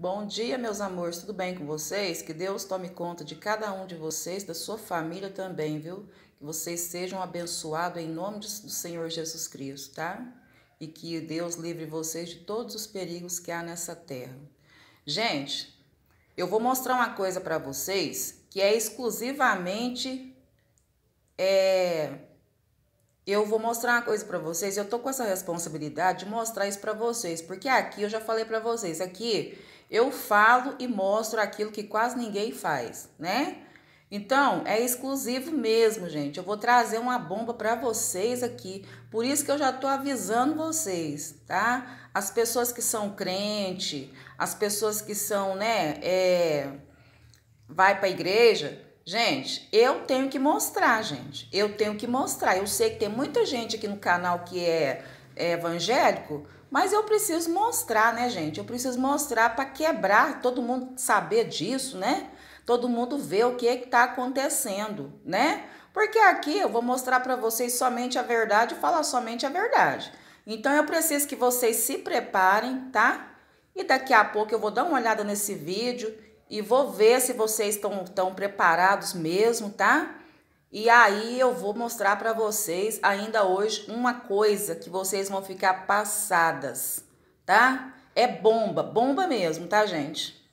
Bom dia, meus amores, tudo bem com vocês? Que Deus tome conta de cada um de vocês, da sua família também, viu? Que vocês sejam abençoados em nome do Senhor Jesus Cristo, tá? E que Deus livre vocês de todos os perigos que há nessa terra. Gente, eu vou mostrar uma coisa para vocês que é exclusivamente. É, eu vou mostrar uma coisa para vocês. Eu tô com essa responsabilidade de mostrar isso para vocês, porque aqui eu já falei para vocês, aqui eu falo e mostro aquilo que quase ninguém faz, né? Então, é exclusivo mesmo, gente. Eu vou trazer uma bomba para vocês aqui. Por isso que eu já tô avisando vocês, tá? As pessoas que são crente, as pessoas que são, né, é, vai para igreja, Gente, eu tenho que mostrar, gente. Eu tenho que mostrar. Eu sei que tem muita gente aqui no canal que é é, evangélico, mas eu preciso mostrar, né, gente? Eu preciso mostrar para quebrar, todo mundo saber disso, né? Todo mundo ver o que é está acontecendo, né? Porque aqui eu vou mostrar para vocês somente a verdade e falar somente a verdade. Então eu preciso que vocês se preparem, tá? E daqui a pouco eu vou dar uma olhada nesse vídeo e vou ver se vocês estão tão preparados mesmo, tá? E aí eu vou mostrar para vocês ainda hoje uma coisa que vocês vão ficar passadas, tá? É bomba, bomba mesmo, tá, gente?